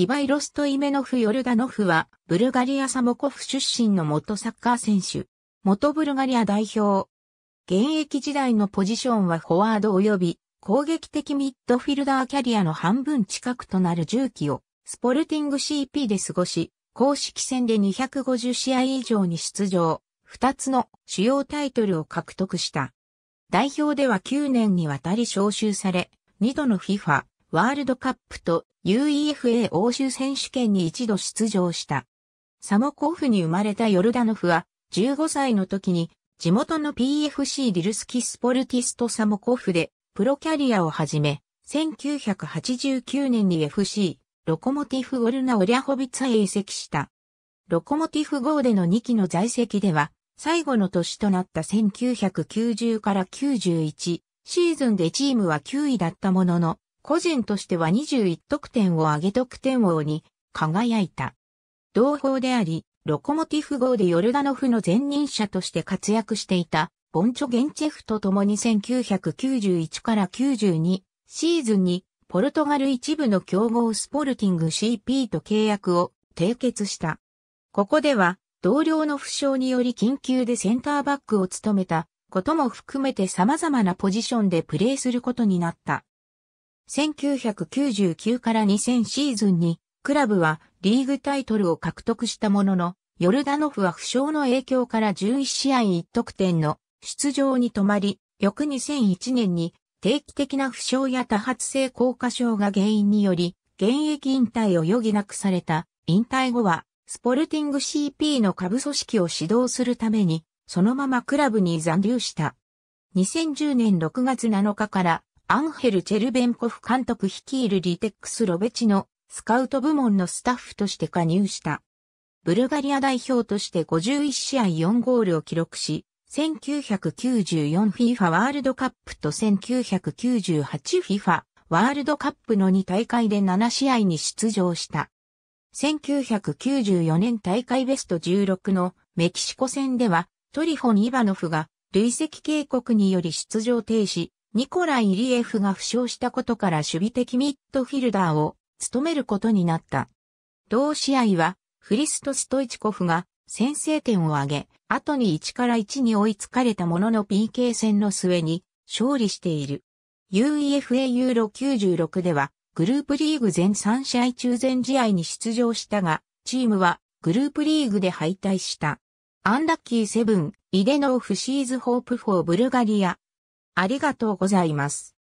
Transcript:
イバイロストイメノフ・ヨルダノフは、ブルガリア・サモコフ出身の元サッカー選手、元ブルガリア代表。現役時代のポジションはフォワード及び攻撃的ミッドフィルダーキャリアの半分近くとなる重機をスポルティング CP で過ごし、公式戦で250試合以上に出場、2つの主要タイトルを獲得した。代表では9年にわたり招集され、2度の FIFA ワールドカップと UEFA 欧州選手権に一度出場した。サモコフに生まれたヨルダノフは、15歳の時に地元の PFC ディルスキスポルティストサモコフでプロキャリアを始め、1989年に FC ロコモティフ・ゴルナ・オリャホビツへ移籍した。ロコモティフ号での2期の在籍では、最後の年となった1990から91シーズンでチームは9位だったものの、個人としては21得点を挙げ得点王に輝いた。同胞であり、ロコモティフ号でヨルダノフの前任者として活躍していた、ボンチョ・ゲンチェフと共に1991から92シーズンにポルトガル一部の競合スポルティング CP と契約を締結した。ここでは同僚の負傷により緊急でセンターバックを務めたことも含めて様々なポジションでプレーすることになった。1999から2000シーズンに、クラブはリーグタイトルを獲得したものの、ヨルダノフは負傷の影響から11試合1得点の出場に止まり、翌2001年に定期的な負傷や多発性硬化症が原因により、現役引退を余儀なくされた、引退後は、スポルティング CP の下部組織を指導するために、そのままクラブに残留した。2010年6月7日からアンヘル・チェルベンコフ監督率いるリテックス・ロベチのスカウト部門のスタッフとして加入した。ブルガリア代表として51試合4ゴールを記録し、1994FIFA ワールドカップと 1998FIFA ワールドカップの2大会で7試合に出場した。1994年大会ベスト16のメキシコ戦ではトリフォン・イバノフが累積警告により出場停止、ニコライ・リエフが負傷したことから守備的ミッドフィルダーを務めることになった。同試合は、フリスト・ストイチコフが先制点を挙げ、後に1から1に追いつかれたものの PK 戦の末に勝利している。UEFA ユーロ96では、グループリーグ全3試合中全試合に出場したが、チームはグループリーグで敗退した。アンラッキーセブン、イデノーフシーズホープフォーブルガリア、ありがとうございます。